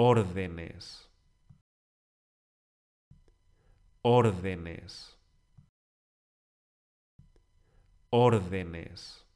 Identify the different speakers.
Speaker 1: órdenes, órdenes, órdenes.